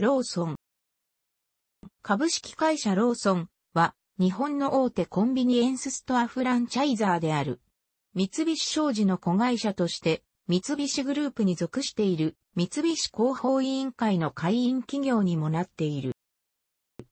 ローソン。株式会社ローソンは日本の大手コンビニエンスストアフランチャイザーである。三菱商事の子会社として三菱グループに属している三菱広報委員会の会員企業にもなっている。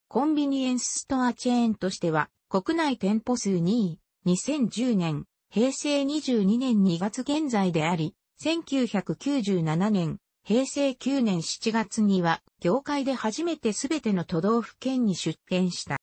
コンビニエンスストアチェーンとしては国内店舗数2位、2010年、平成22年2月現在であり、1997年、平成9年7月には、業界で初めてすべての都道府県に出店した。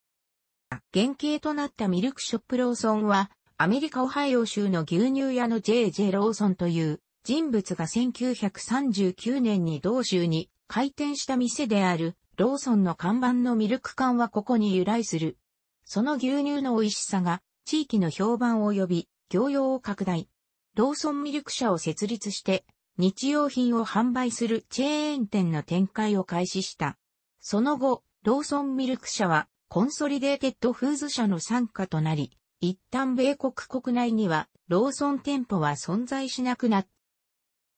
原型となったミルクショップローソンは、アメリカオハイオ州の牛乳屋の JJ ローソンという人物が1939年に同州に開店した店であるローソンの看板のミルク缶はここに由来する。その牛乳の美味しさが地域の評判を呼び、業用を拡大。ローソンミルク社を設立して日用品を販売するチェーン店の展開を開始した。その後、ローソンミルク社はコンソリデーテッドフーズ社の参加となり、一旦米国国内にはローソン店舗は存在しなくなっ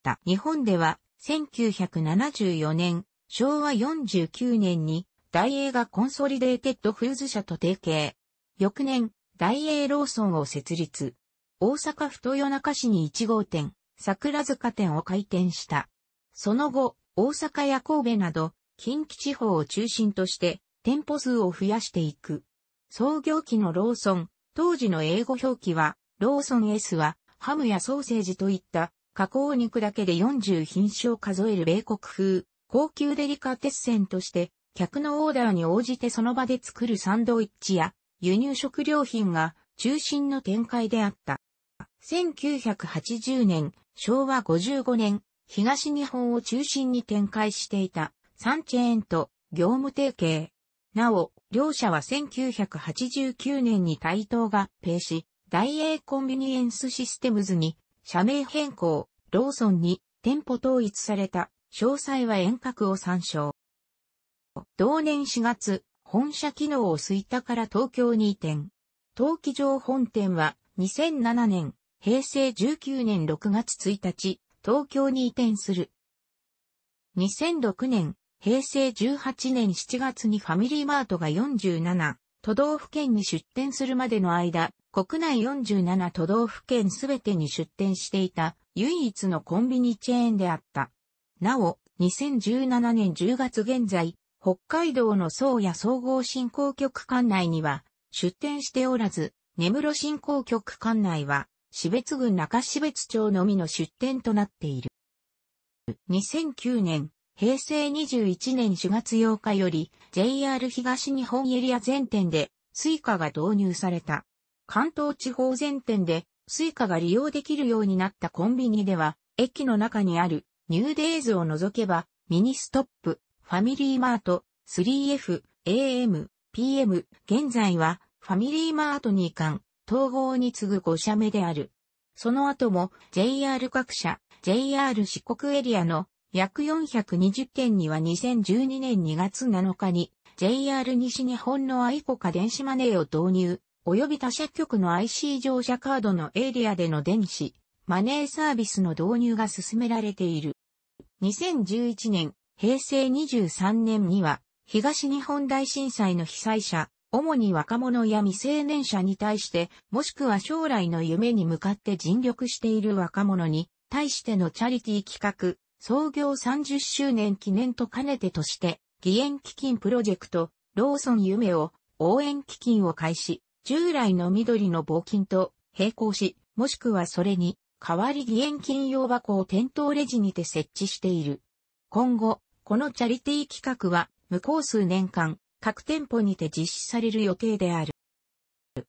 た。日本では1974年、昭和49年に大英がコンソリデーテッドフーズ社と提携。翌年、大英ローソンを設立。大阪府豊中市に1号店、桜塚店を開店した。その後、大阪や神戸など、近畿地方を中心として、店舗数を増やしていく。創業期のローソン、当時の英語表記は、ローソン S は、ハムやソーセージといった、加工肉だけで40品種を数える米国風、高級デリカテッセンとして、客のオーダーに応じてその場で作るサンドイッチや、輸入食料品が中心の展開であった。1980年、昭和55年、東日本を中心に展開していたサンチェーンと業務提携。なお、両社は1989年に対等合併し、大英コンビニエンスシステムズに社名変更、ローソンに店舗統一された、詳細は遠隔を参照。同年4月、本社機能を吹田から東京に移転。陶器場本店は2007年平成19年6月1日、東京に移転する。2006年、平成18年7月にファミリーマートが47都道府県に出店するまでの間、国内47都道府県すべてに出店していた唯一のコンビニチェーンであった。なお、2017年10月現在、北海道の宗谷総合振興局管内には出店しておらず、根室振興局管内は市別郡中市別町のみの出店となっている。2009年、平成21年4月8日より JR 東日本エリア全店でスイカが導入された。関東地方全店でスイカが利用できるようになったコンビニでは、駅の中にあるニューデイズを除けばミニストップ、ファミリーマート、3F、AM、PM、現在はファミリーマートに移管、統合に次ぐ5社目である。その後も JR 各社、JR 四国エリアの約420件には2012年2月7日に JR 西日本のアイコカ電子マネーを導入、及び他社局の IC 乗車カードのエリアでの電子、マネーサービスの導入が進められている。2011年、平成23年には、東日本大震災の被災者、主に若者や未成年者に対して、もしくは将来の夢に向かって尽力している若者に対してのチャリティ企画、創業30周年記念と兼ねてとして、義援基金プロジェクト、ローソン夢を応援基金を開始、従来の緑の募金と並行し、もしくはそれに、代わり義援金用箱を店頭レジにて設置している。今後、このチャリティー企画は、向こう数年間、各店舗にて実施される予定である。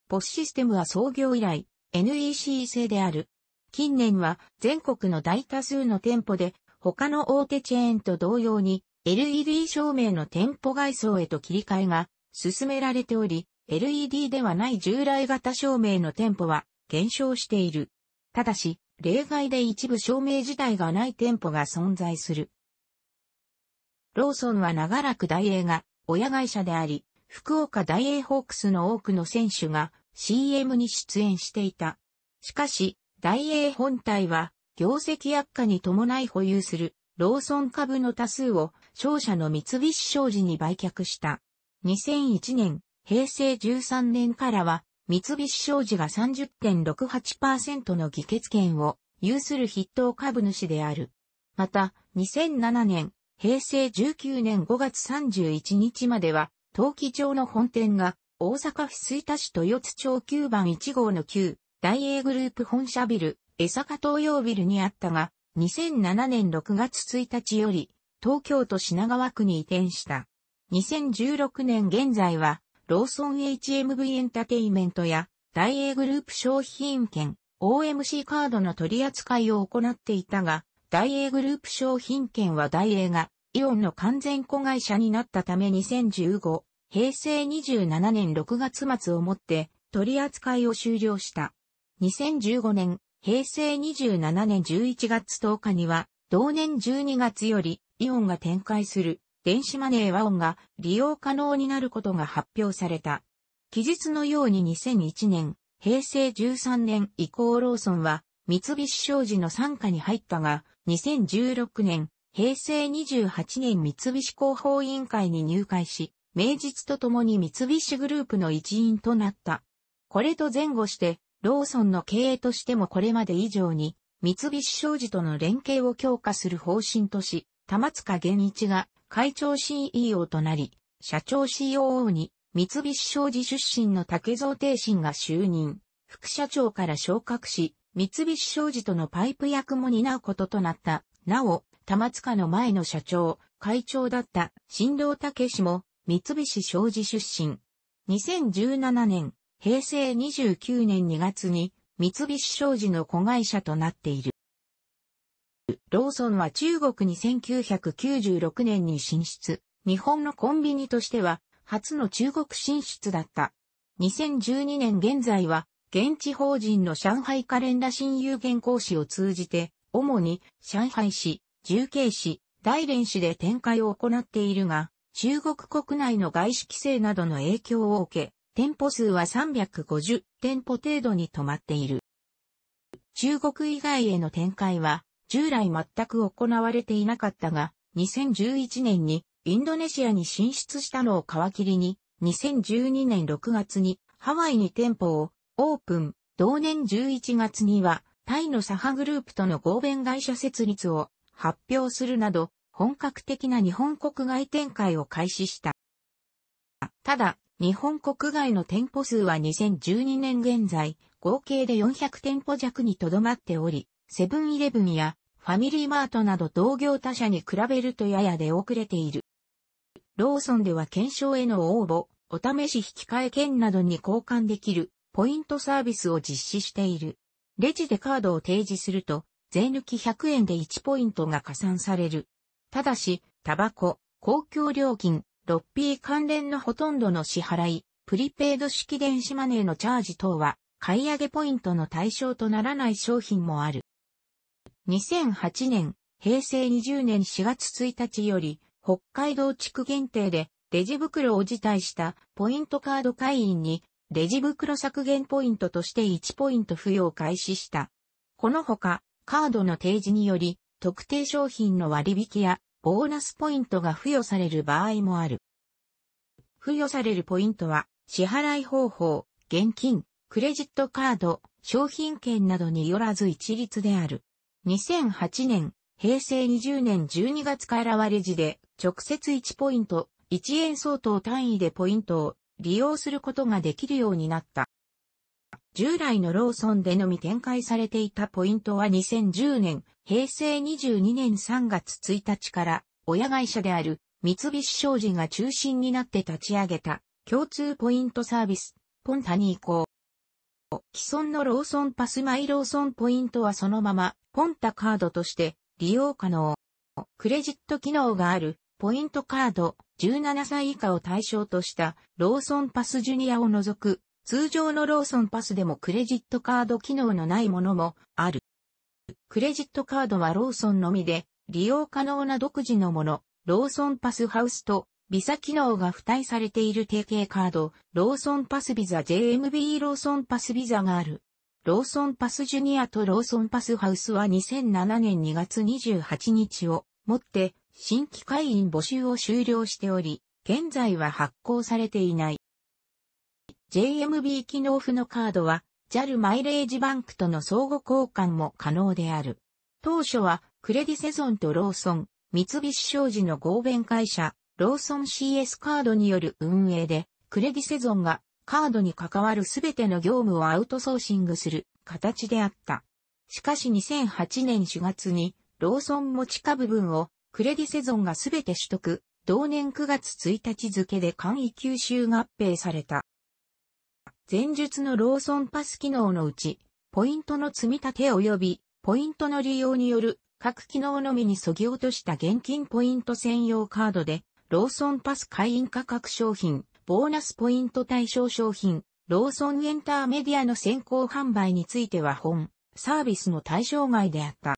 ポスシステムは創業以来 NEC 製である。近年は全国の大多数の店舗で他の大手チェーンと同様に LED 照明の店舗外装へと切り替えが進められており、LED ではない従来型照明の店舗は減少している。ただし、例外で一部照明自体がない店舗が存在する。ローソンは長らく大映が親会社であり、福岡ダイエーホークスの多くの選手が CM に出演していた。しかし、大英本体は、業績悪化に伴い保有するローソン株の多数を商社の三菱商事に売却した。2001年、平成13年からは、三菱商事が30.68%の議決権を有する筆頭株主である。また、2007年、平成19年5月31日までは、陶器町の本店が、大阪府水田市豊津町9番1号の旧、大英グループ本社ビル、江坂東洋ビルにあったが、2007年6月1日より、東京都品川区に移転した。2016年現在は、ローソン HMV エンタテイメントや、大英グループ商品券、OMC カードの取り扱いを行っていたが、大英グループ商品券は大英がイオンの完全子会社になったため2015、平成27年6月末をもって取り扱いを終了した。2015年、平成27年11月10日には、同年12月よりイオンが展開する電子マネーワオンが利用可能になることが発表された。記述のように2001年、平成13年以降ローソンは三菱商事の傘下に入ったが、2016年、平成28年三菱広報委員会に入会し、名実とともに三菱グループの一員となった。これと前後して、ローソンの経営としてもこれまで以上に、三菱商事との連携を強化する方針とし、玉塚源一が会長 CEO となり、社長 COO に三菱商事出身の竹蔵定心が就任、副社長から昇格し、三菱商事とのパイプ役も担うこととなった。なお、玉塚の前の社長、会長だった新郎武氏も三菱商事出身。2017年、平成29年2月に三菱商事の子会社となっている。ローソンは中国に1996年に進出。日本のコンビニとしては初の中国進出だった。2012年現在は現地法人の上海カレンダ新有原講師を通じて、主に上海市、重慶市、大連市で展開を行っているが、中国国内の外資規制などの影響を受け、店舗数は350店舗程度に止まっている。中国以外への展開は、従来全く行われていなかったが、2011年にインドネシアに進出したのを皮切りに、2012年6月にハワイに店舗を、オープン、同年11月には、タイのサハグループとの合弁会社設立を発表するなど、本格的な日本国外展開を開始した。ただ、日本国外の店舗数は2012年現在、合計で400店舗弱にとどまっており、セブンイレブンやファミリーマートなど同業他社に比べるとやや出遅れている。ローソンでは検証への応募、お試し引換券などに交換できるポイントサービスを実施している。レジでカードを提示すると、税抜き100円で1ポイントが加算される。ただし、タバコ、公共料金、ロッピー関連のほとんどの支払い、プリペイド式電子マネーのチャージ等は、買い上げポイントの対象とならない商品もある。2008年、平成20年4月1日より、北海道地区限定でレジ袋を辞退したポイントカード会員にレジ袋削減ポイントとして1ポイント付与を開始した。このほか、カードの提示により、特定商品の割引やボーナスポイントが付与される場合もある。付与されるポイントは、支払い方法、現金、クレジットカード、商品券などによらず一律である。2008年、平成20年12月からはレジで、直接1ポイント、1円相当単位でポイントを利用することができるようになった。従来のローソンでのみ展開されていたポイントは2010年、平成22年3月1日から親会社である三菱商事が中心になって立ち上げた共通ポイントサービス、ポンタに移行。既存のローソンパスマイローソンポイントはそのままポンタカードとして利用可能。クレジット機能があるポイントカード17歳以下を対象としたローソンパスジュニアを除く、通常のローソンパスでもクレジットカード機能のないものもある。クレジットカードはローソンのみで利用可能な独自のもの、ローソンパスハウスとビザ機能が付帯されている提携カード、ローソンパスビザ JMB ローソンパスビザがある。ローソンパスジュニアとローソンパスハウスは2007年2月28日をもって新規会員募集を終了しており、現在は発行されていない。JMB 機能付のカードは、JAL マイレージバンクとの相互交換も可能である。当初は、クレディセゾンとローソン、三菱商事の合弁会社、ローソン CS カードによる運営で、クレディセゾンがカードに関わるすべての業務をアウトソーシングする形であった。しかし2008年4月にローソン持ち株分をクレディセゾンがすべて取得、同年9月1日付で簡易吸収合併された。前述のローソンパス機能のうち、ポイントの積み立て及び、ポイントの利用による各機能のみに削ぎ落とした現金ポイント専用カードで、ローソンパス会員価格商品、ボーナスポイント対象商品、ローソンエンターメディアの先行販売については本、サービスの対象外であった。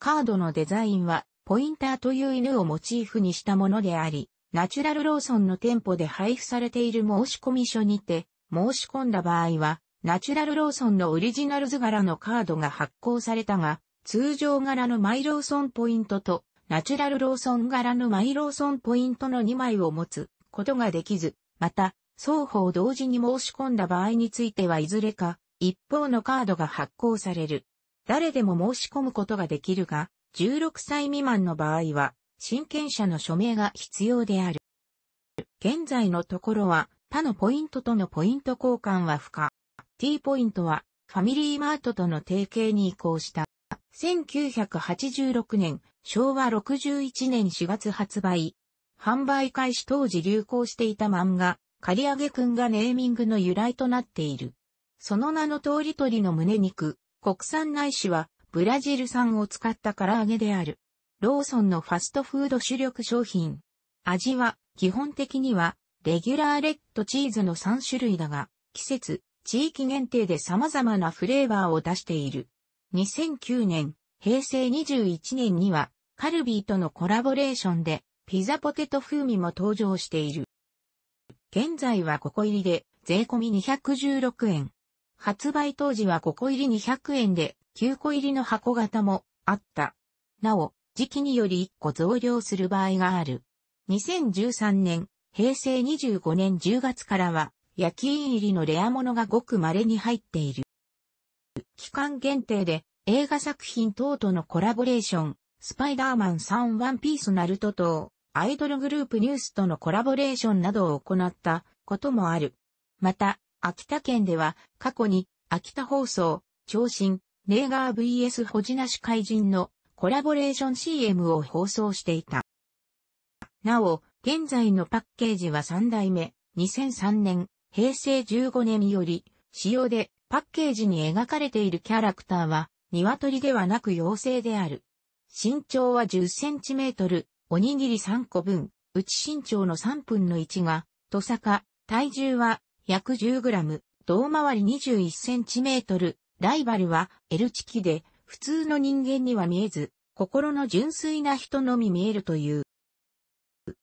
カードのデザインはポインターという犬をモチーフにしたものであり、ナチュラルローソンの店舗で配布されている申込書にて、申し込んだ場合は、ナチュラルローソンのオリジナル図柄のカードが発行されたが、通常柄のマイローソンポイントと、ナチュラルローソン柄のマイローソンポイントの2枚を持つことができず、また、双方同時に申し込んだ場合についてはいずれか、一方のカードが発行される。誰でも申し込むことができるが、16歳未満の場合は、親権者の署名が必要である。現在のところは、他のポイントとのポイント交換は不可。T ポイントは、ファミリーマートとの提携に移行した。1986年、昭和61年4月発売。販売開始当時流行していた漫画、刈り上げくんがネーミングの由来となっている。その名の通り鳥の胸肉、国産内脂はブラジル産を使った唐揚げである。ローソンのファストフード主力商品。味は、基本的には、レギュラーレッドチーズの3種類だが、季節、地域限定で様々なフレーバーを出している。2009年、平成21年には、カルビーとのコラボレーションで、ピザポテト風味も登場している。現在はここ入りで、税込み216円。発売当時はここ入り200円で、9個入りの箱型もあった。なお、時期により1個増量する場合がある。2013年、平成25年10月からは、焼き印入りのレア物がごく稀に入っている。期間限定で映画作品等とのコラボレーション、スパイダーマン3ワンピースナルト等、アイドルグループニュースとのコラボレーションなどを行ったこともある。また、秋田県では過去に秋田放送、長身、ネーガー VS ホジナシ怪人のコラボレーション CM を放送していた。なお、現在のパッケージは3代目、2003年、平成15年より、使用でパッケージに描かれているキャラクターは、鶏ではなく妖精である。身長は10センチメートル、おにぎり3個分、内身長の3分の1が、トサカ、体重は約10グラム、胴回り21センチメートル、ライバルはエルチキで、普通の人間には見えず、心の純粋な人のみ見えるという。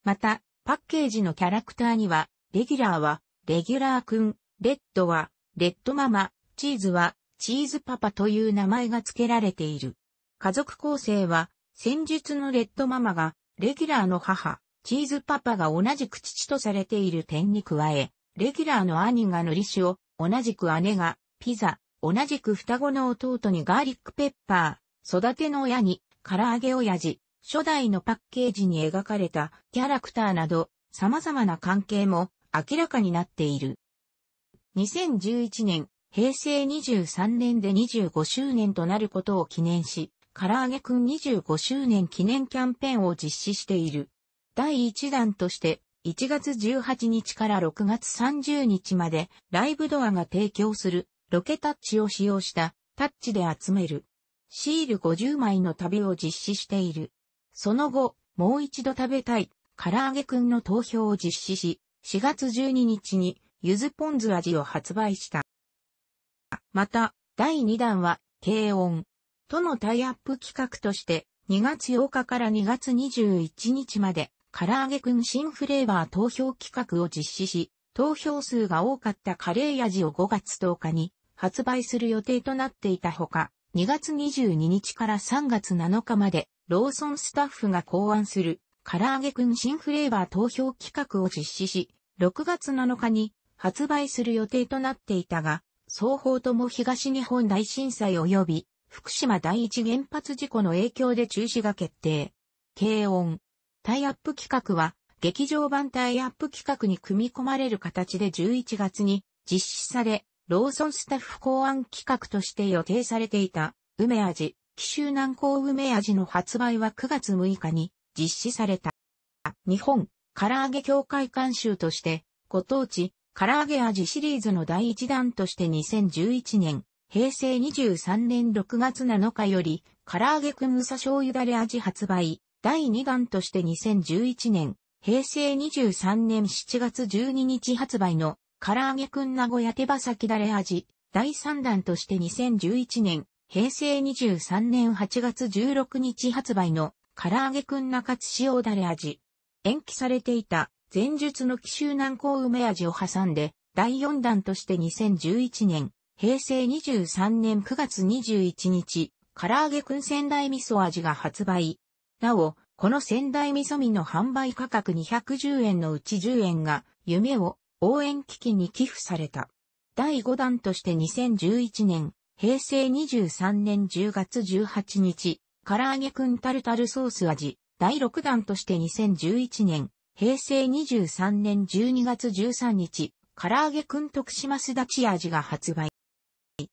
また、パッケージのキャラクターには、レギュラーは、レギュラーくん、レッドは、レッドママ、チーズは、チーズパパという名前が付けられている。家族構成は、戦術のレッドママが、レギュラーの母、チーズパパが同じく父とされている点に加え、レギュラーの兄がのりしを、同じく姉が、ピザ、同じく双子の弟にガーリックペッパー、育ての親に、唐揚げ親父、初代のパッケージに描かれたキャラクターなど、様々な関係も明らかになっている。2011年、平成23年で25周年となることを記念し、唐揚げくん25周年記念キャンペーンを実施している。第1弾として、1月18日から6月30日までライブドアが提供するロケタッチを使用したタッチで集める。シール50枚の旅を実施している。その後、もう一度食べたい、唐揚げくんの投票を実施し、4月12日に、ゆずポン酢味を発売した。また、第2弾は、軽音。とのタイアップ企画として、2月8日から2月21日まで、唐揚げくん新フレーバー投票企画を実施し、投票数が多かったカレー味を5月10日に、発売する予定となっていたほか、2月22日から3月7日まで、ローソンスタッフが考案する、唐揚げくん新フレーバー投票企画を実施し、6月7日に発売する予定となっていたが、双方とも東日本大震災及び福島第一原発事故の影響で中止が決定。軽音。タイアップ企画は、劇場版タイアップ企画に組み込まれる形で11月に実施され、ローソンスタッフ考案企画として予定されていた、梅味、紀州南高梅味の発売は9月6日に実施された。日本、唐揚げ協会監修として、ご当地、唐揚げ味シリーズの第1弾として2011年、平成23年6月7日より、唐揚げくんさ醤油だれ味発売、第2弾として2011年、平成23年7月12日発売の唐揚げくん名古屋手羽先だれ味、第3弾として2011年、平成23年8月16日発売の、唐揚げくん中津塩だれ味。延期されていた、前述の奇襲南高梅味を挟んで、第4弾として2011年、平成23年9月21日、唐揚げくん仙台味噌味が発売。なお、この仙台味噌味の販売価格210円のうち10円が、夢を応援基金に寄付された。第5弾として2011年、平成23年10月18日、唐揚げくんタルタルソース味。第6弾として2011年、平成23年12月13日、唐揚げくん徳島すだち味が発売。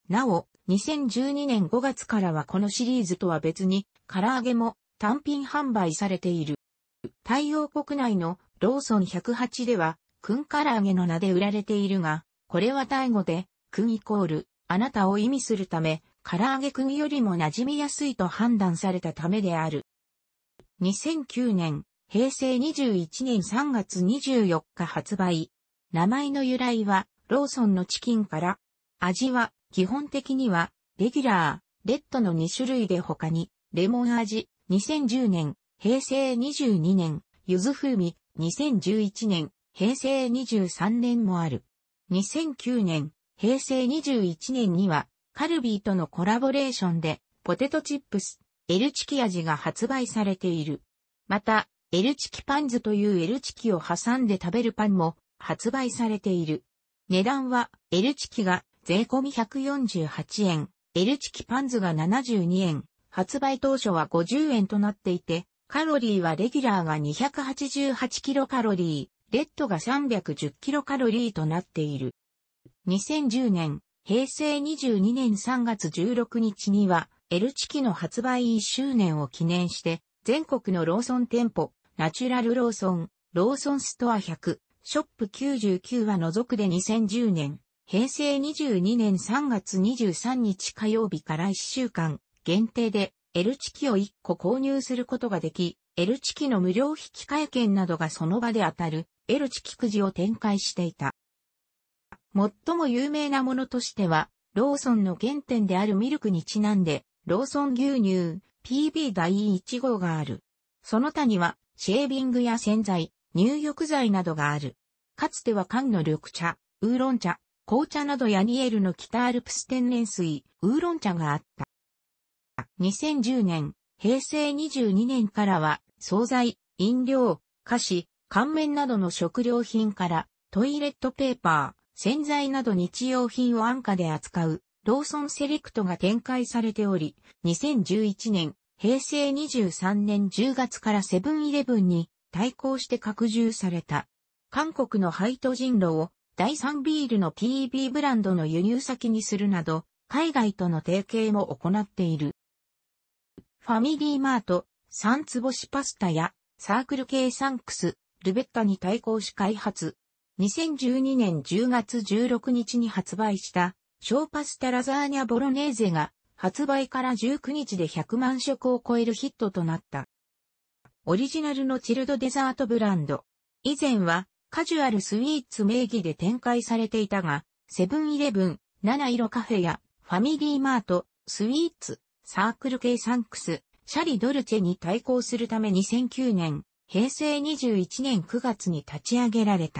なお、2012年5月からはこのシリーズとは別に、唐揚げも単品販売されている。太陽国内のローソン108では、くん唐揚げの名で売られているが、これはタイ語で、くんイコール、あなたを意味するため、唐揚げくんよりも馴染みやすいと判断されたためである。2009年、平成21年3月24日発売。名前の由来は、ローソンのチキンから、味は、基本的には、レギュラー、レッドの2種類で他に、レモン味、2010年、平成22年、ゆず風味、2011年、平成23年もある。2009年、平成21年には、カルビーとのコラボレーションで、ポテトチップス、エルチキ味が発売されている。また、エルチキパンズというエルチキを挟んで食べるパンも発売されている。値段は、エルチキが税込み148円、エルチキパンズが72円、発売当初は50円となっていて、カロリーはレギュラーが288キロカロリー。レッドが310キロカロリーとなっている。2010年、平成22年3月16日には、L チキの発売1周年を記念して、全国のローソン店舗、ナチュラルローソン、ローソンストア100、ショップ99は除くで2010年、平成22年3月23日火曜日から1週間、限定で、L チキを1個購入することができ、エルチキの無料引換券などがその場で当たるエルチキくじを展開していた。最も有名なものとしては、ローソンの原点であるミルクにちなんで、ローソン牛乳 PB 第1号がある。その他には、シェービングや洗剤、入浴剤などがある。かつては缶の緑茶、ウーロン茶、紅茶などヤニエルの北アルプス天然水、ウーロン茶があった。2010年、平成22年からは惣菜、飲料、菓子、乾麺などの食料品から、トイレットペーパー、洗剤など日用品を安価で扱う、ローソンセレクトが展開されており、2011年、平成23年10月からセブンイレブンに対抗して拡充された。韓国のハイト人路を第三ビールの p e b ブランドの輸入先にするなど、海外との提携も行っている。ファミリーマート、三つ星パスタや、サークル系サンクス、ルベッタに対抗し開発。2012年10月16日に発売した、小パスタラザーニャボロネーゼが、発売から19日で100万食を超えるヒットとなった。オリジナルのチルドデザートブランド。以前は、カジュアルスイーツ名義で展開されていたが、セブンイレブン、七色カフェや、ファミリーマート、スイーツ、サークル系サンクス、シャリ・ドルチェに対抗するため2009年、平成21年9月に立ち上げられた。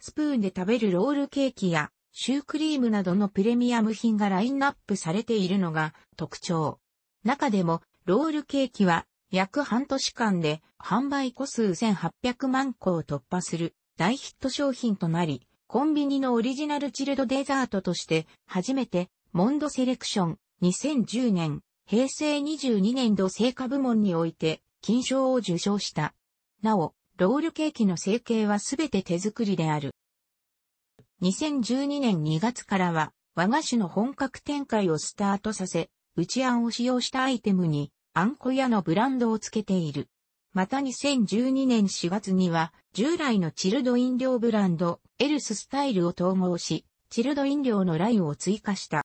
スプーンで食べるロールケーキやシュークリームなどのプレミアム品がラインナップされているのが特徴。中でもロールケーキは約半年間で販売個数1800万個を突破する大ヒット商品となり、コンビニのオリジナルチルドデザートとして初めてモンドセレクション2010年平成22年度成果部門において、金賞を受賞した。なお、ロールケーキの成形はすべて手作りである。2012年2月からは、和菓子の本格展開をスタートさせ、内あんを使用したアイテムに、あんこ屋のブランドをつけている。また2012年4月には、従来のチルド飲料ブランド、エルススタイルを統合し、チルド飲料のラインを追加した。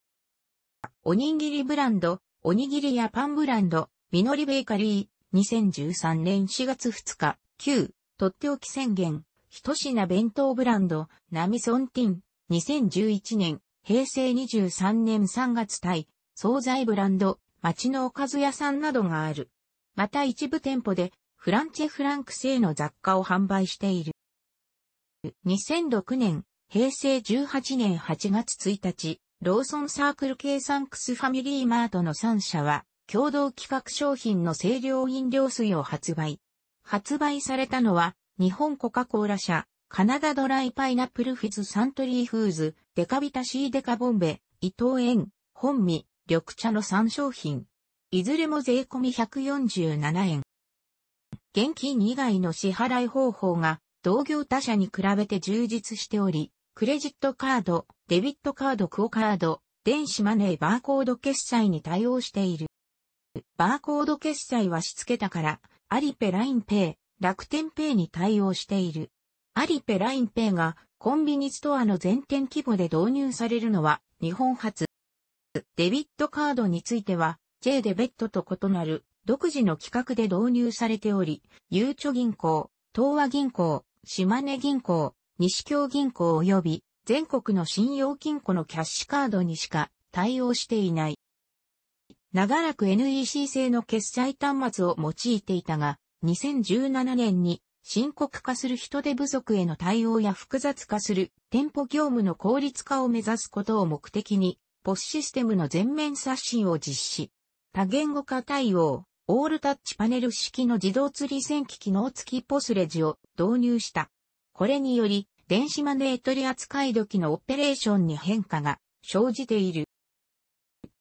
おにぎりブランド、おにぎりやパンブランド、みのりベーカリー、2013年4月2日、9、とっておき宣言、一品弁当ブランド、ナミソンティン、2011年、平成23年3月対、惣菜ブランド、町のおかず屋さんなどがある。また一部店舗で、フランチェフランク製の雑貨を販売している。2006年、平成18年8月1日、ローソンサークル系サンクスファミリーマートの3社は、共同企画商品の清涼飲料水を発売。発売されたのは、日本コカ・コーラ社、カナダドライパイナップルフィズサントリーフーズ、デカビタシーデカボンベ、伊藤園、本味、緑茶の3商品。いずれも税込み147円。現金以外の支払い方法が同業他社に比べて充実しており、クレジットカード、デビットカード、クオカード、電子マネーバーコード決済に対応している。バーコード決済はしつけたから、アリペラインペイ、楽天ペイに対応している。アリペラインペイがコンビニストアの全店規模で導入されるのは日本初。デビットカードについては、J デベットと異なる独自の規格で導入されており、ゆうちょ銀行、東和銀行、島根銀行、西京銀行及び全国の信用金庫のキャッシュカードにしか対応していない。長らく NEC 製の決済端末を用いていたが、2017年に深刻化する人手不足への対応や複雑化する店舗業務の効率化を目指すことを目的に、POS システムの全面刷新を実施。多言語化対応、オールタッチパネル式の自動釣り線機機能付きポスレジを導入した。これにより、電子マネー取扱い時のオペレーションに変化が生じている。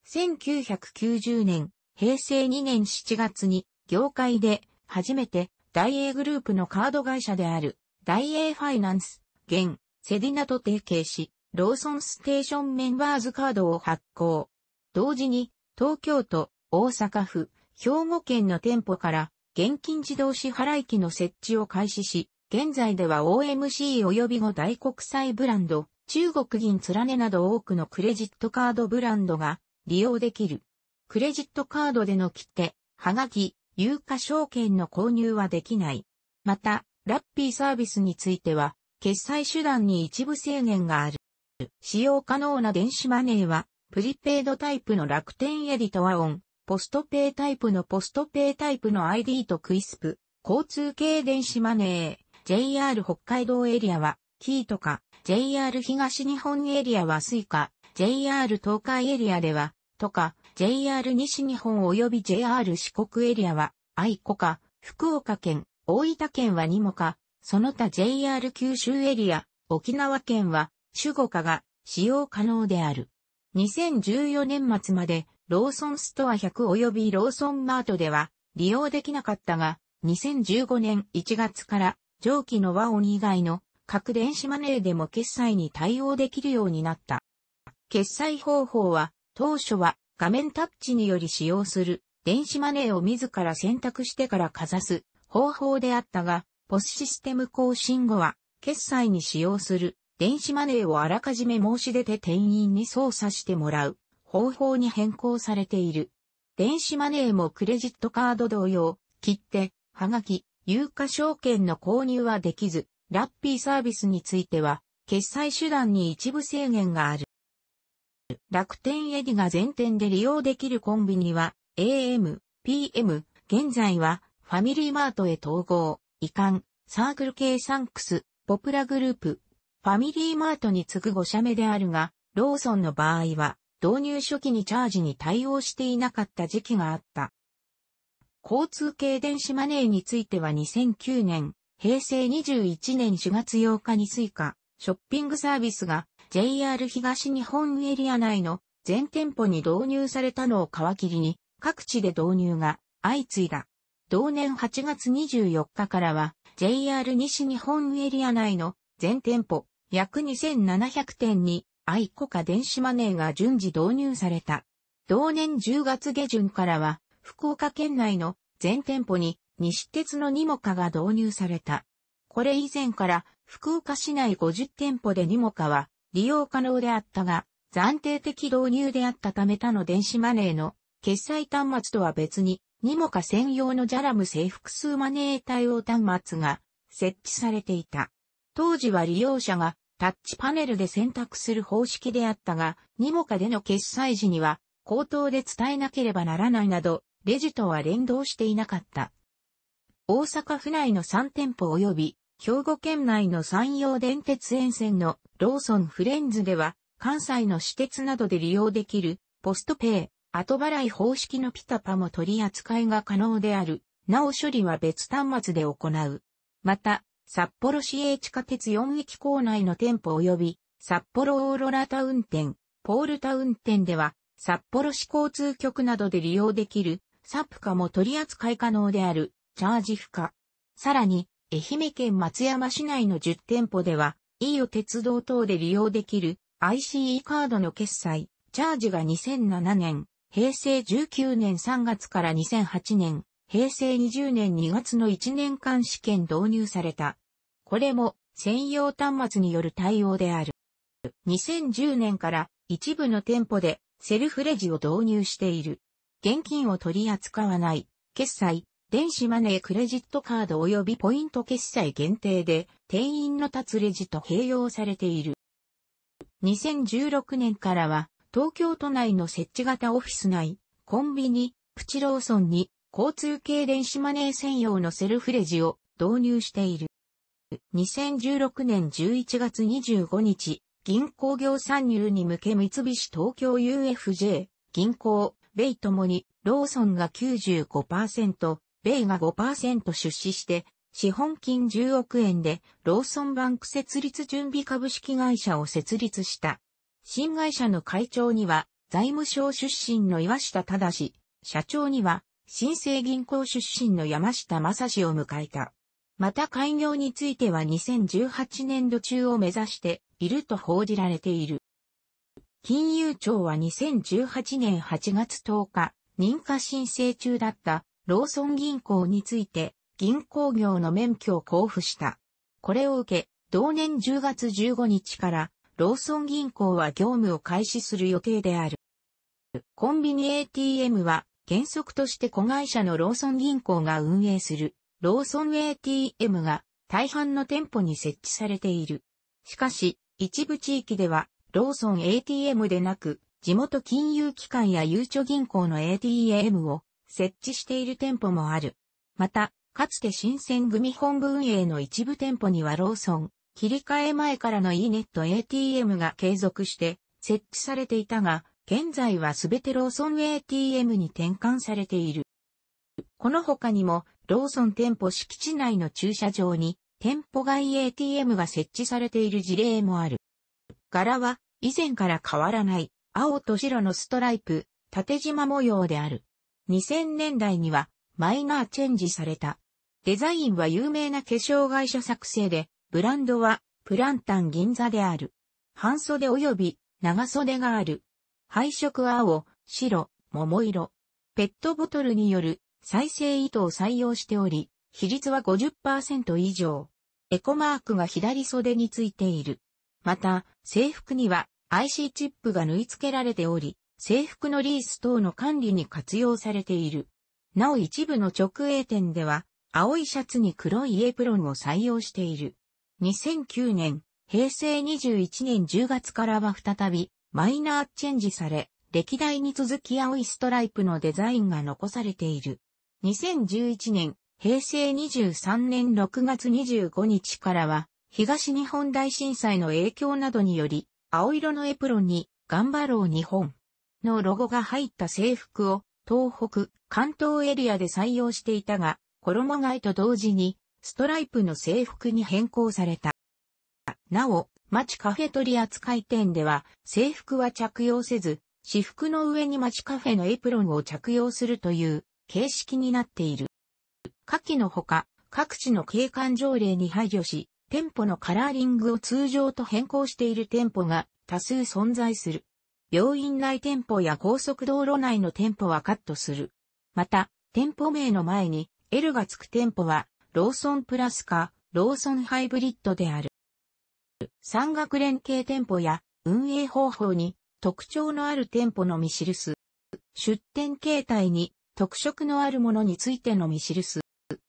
1990年、平成2年7月に、業界で初めて大英グループのカード会社である大英ファイナンス、現、セディナと提携し、ローソンステーションメンバーズカードを発行。同時に、東京都、大阪府、兵庫県の店舗から、現金自動支払い機の設置を開始し、現在では OMC 及び後大国際ブランド、中国銀連ねなど多くのクレジットカードブランドが利用できる。クレジットカードでの切手、はがき、有価証券の購入はできない。また、ラッピーサービスについては、決済手段に一部制限がある。使用可能な電子マネーは、プリペイドタイプの楽天エディトアオン、ポストペイタイプのポストペイタイプの ID とクイスプ、交通系電子マネー。JR 北海道エリアは、キーとか、JR 東日本エリアはスイカ、JR 東海エリアでは、とか、JR 西日本及び JR 四国エリアは、アイコか、福岡県、大分県はニモか、その他 JR 九州エリア、沖縄県は、守護化が使用可能である。2014年末まで、ローソンストア100及びローソンマートでは利用できなかったが、2015年1月から上記の和音以外の各電子マネーでも決済に対応できるようになった。決済方法は当初は画面タッチにより使用する電子マネーを自ら選択してからかざす方法であったが、ポスシステム更新後は決済に使用する電子マネーをあらかじめ申し出て店員に操作してもらう方法に変更されている。電子マネーもクレジットカード同様、切手、はがき、有価証券の購入はできず、ラッピーサービスについては、決済手段に一部制限がある。楽天エディが全店で利用できるコンビニは、AM、PM、現在は、ファミリーマートへ統合、移管、サークル系サンクス、ポプラグループ、ファミリーマートに次ぐ5社目であるが、ローソンの場合は、導入初期にチャージに対応していなかった時期があった。交通系電子マネーについては2009年、平成21年4月8日に追加、ショッピングサービスが JR 東日本エリア内の全店舗に導入されたのを皮切りに、各地で導入が相次いだ。同年8月24日からは、JR 西日本エリア内の全店舗約2700店に愛国家電子マネーが順次導入された。同年10月下旬からは福岡県内の全店舗に西鉄のニモカが導入された。これ以前から福岡市内50店舗でニモカは利用可能であったが、暫定的導入であったため他の電子マネーの決済端末とは別に、ニモカ専用のジャラム制複数マネー対応端末が設置されていた。当時は利用者がタッチパネルで選択する方式であったが、ニモカでの決済時には口頭で伝えなければならないなど、レジとは連動していなかった。大阪府内の3店舗及び、兵庫県内の山陽電鉄沿線のローソンフレンズでは、関西の私鉄などで利用できる、ポストペイ、後払い方式のピタパも取り扱いが可能である。なお処理は別端末で行う。また、札幌市営地下鉄4駅構内の店舗及び、札幌オーロラタウン店、ポールタウン店では、札幌市交通局などで利用できる、サップカも取り扱い可能である、チャージ付加。さらに、愛媛県松山市内の10店舗では、e い鉄道等で利用できる ICE カードの決済、チャージが2007年、平成19年3月から2008年、平成20年2月の1年間試験導入された。これも専用端末による対応である。2010年から一部の店舗でセルフレジを導入している。現金を取り扱わない、決済、電子マネークレジットカード及びポイント決済限定で、店員の立つレジと併用されている。2016年からは、東京都内の設置型オフィス内、コンビニ、プチローソンに、交通系電子マネー専用のセルフレジを導入している。2016年11月25日、銀行業参入に向け三菱東京 UFJ、銀行、米ともに、ローソンが95%、米が5%出資して、資本金10億円で、ローソンバンク設立準備株式会社を設立した。新会社の会長には、財務省出身の岩下正、社長には、新生銀行出身の山下正氏を迎えた。また開業については2018年度中を目指していると報じられている。金融庁は2018年8月10日、認可申請中だったローソン銀行について銀行業の免許を交付した。これを受け、同年10月15日からローソン銀行は業務を開始する予定である。コンビニ ATM は原則として子会社のローソン銀行が運営するローソン ATM が大半の店舗に設置されている。しかし、一部地域ではローソン ATM でなく、地元金融機関やゆうちょ銀行の ATM を設置している店舗もある。また、かつて新選組本部運営の一部店舗にはローソン、切り替え前からの e ネット ATM が継続して設置されていたが、現在はすべてローソン ATM に転換されている。この他にも、ローソン店舗敷地内の駐車場に、店舗外 ATM が設置されている事例もある。柄は以前から変わらない青と白のストライプ、縦縞模様である。2000年代にはマイナーチェンジされた。デザインは有名な化粧会社作成で、ブランドはプランタン銀座である。半袖及び長袖がある。配色は青、白、桃色。ペットボトルによる再生糸を採用しており、比率は50%以上。エコマークが左袖についている。また、制服には IC チップが縫い付けられており、制服のリース等の管理に活用されている。なお一部の直営店では、青いシャツに黒いエプロンを採用している。2009年、平成21年10月からは再び、マイナーチェンジされ、歴代に続き青いストライプのデザインが残されている。2011年、平成23年6月25日からは、東日本大震災の影響などにより、青色のエプロンに、頑張ろう日本のロゴが入った制服を、東北、関東エリアで採用していたが、衣替えと同時に、ストライプの制服に変更された。なお、町カフェ取扱店では、制服は着用せず、私服の上に町カフェのエプロンを着用するという形式になっている。下記のほか、各地の警官条例に配慮し、店舗のカラーリングを通常と変更している店舗が多数存在する。病院内店舗や高速道路内の店舗はカットする。また、店舗名の前に L がつく店舗は、ローソンプラスか、ローソンハイブリッドである。産学連携店舗や運営方法に特徴のある店舗のみ記す。出店形態に特色のあるものについてのみ記す。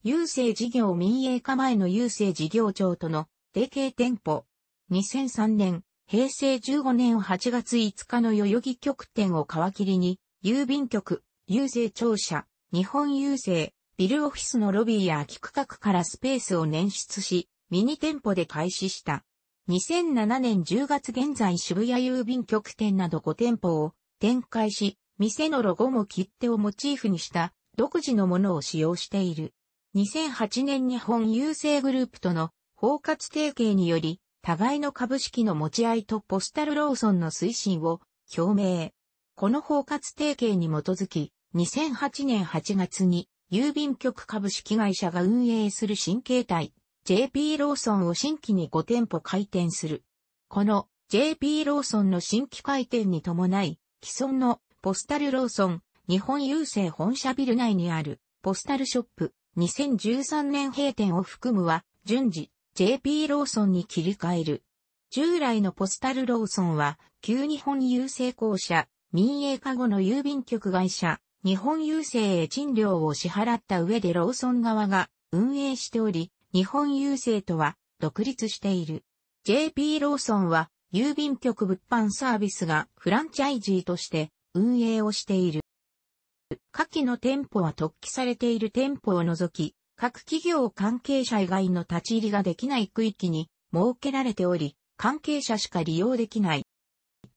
郵政事業民営化前の郵政事業庁との提携店舗。2003年、平成15年8月5日の代々木局店を皮切りに、郵便局、郵政庁舎、日本郵政、ビルオフィスのロビーや空き区画からスペースを捻出し、ミニ店舗で開始した。2007年10月現在渋谷郵便局店など5店舗を展開し、店のロゴも切手をモチーフにした独自のものを使用している。2008年日本郵政グループとの包括提携により、互いの株式の持ち合いとポスタルローソンの推進を表明。この包括提携に基づき、2008年8月に郵便局株式会社が運営する新形態 JP ローソンを新規に5店舗開店する。この JP ローソンの新規開店に伴い、既存のポスタルローソン日本郵政本社ビル内にあるポスタルショップ2013年閉店を含むは、順次、JP ローソンに切り替える。従来のポスタルローソンは、旧日本郵政公社、民営化後の郵便局会社、日本郵政へ賃料を支払った上でローソン側が運営しており、日本郵政とは独立している。JP ローソンは郵便局物販サービスがフランチャイジーとして運営をしている。下記の店舗は特記されている店舗を除き、各企業関係者以外の立ち入りができない区域に設けられており、関係者しか利用できない。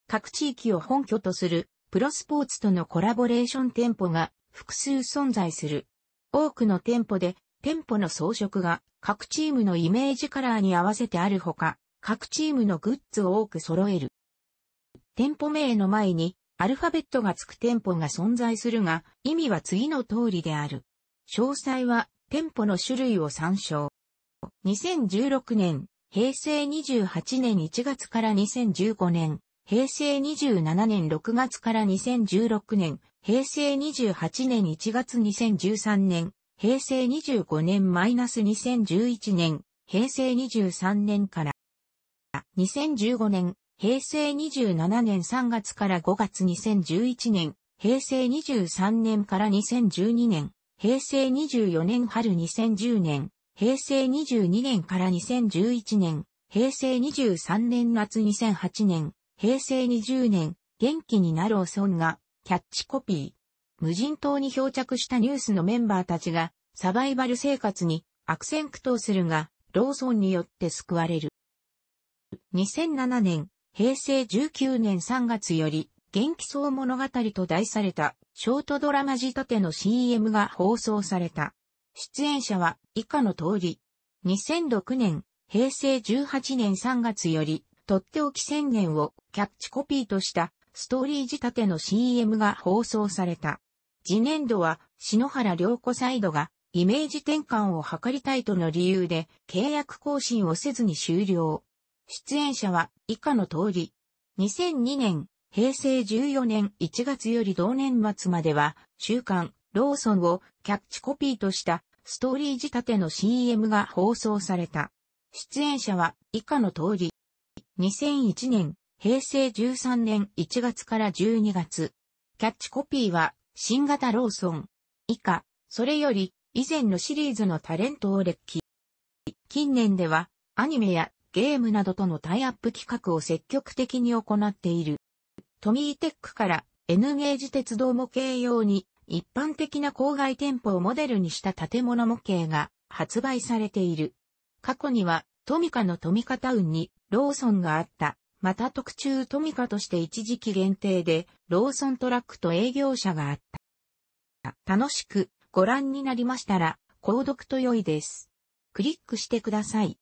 各地域を本拠とするプロスポーツとのコラボレーション店舗が複数存在する。多くの店舗で店舗の装飾が各チームのイメージカラーに合わせてあるほか、各チームのグッズを多く揃える。店舗名の前にアルファベットがつく店舗が存在するが、意味は次の通りである。詳細は店舗の種類を参照。2016年、平成28年1月から2015年、平成27年6月から2016年、平成28年1月2013年、平成25年マイナス2011年、平成23年から、2015年、平成27年3月から5月2011年、平成23年から2012年、平成24年春2010年、平成22年から2011年、平成23年夏2008年、平成20年、元気になるおソンが、キャッチコピー。無人島に漂着したニュースのメンバーたちが、サバイバル生活に悪戦苦闘するが、ローソンによって救われる。2007年、平成19年3月より、元気そう物語と題された、ショートドラマ仕立ての CM が放送された。出演者は以下の通り。2006年、平成18年3月より、とっておき宣言をキャッチコピーとしたストーリー仕立ての CM が放送された。次年度は篠原良子サイドがイメージ転換を図りたいとの理由で契約更新をせずに終了。出演者は以下の通り。2002年、平成14年1月より同年末までは、週刊、ローソンをキャッチコピーとしたストーリー仕立ての CM が放送された。出演者は以下の通り。2001年、平成13年1月から12月。キャッチコピーは、新型ローソン。以下、それより、以前のシリーズのタレントを歴近年では、アニメやゲームなどとのタイアップ企画を積極的に行っている。トミーテックから N ゲージ鉄道模型用に一般的な郊外店舗をモデルにした建物模型が発売されている。過去にはトミカのトミカタウンにローソンがあった。また特注トミカとして一時期限定でローソントラックと営業者があった。楽しくご覧になりましたら購読と良いです。クリックしてください。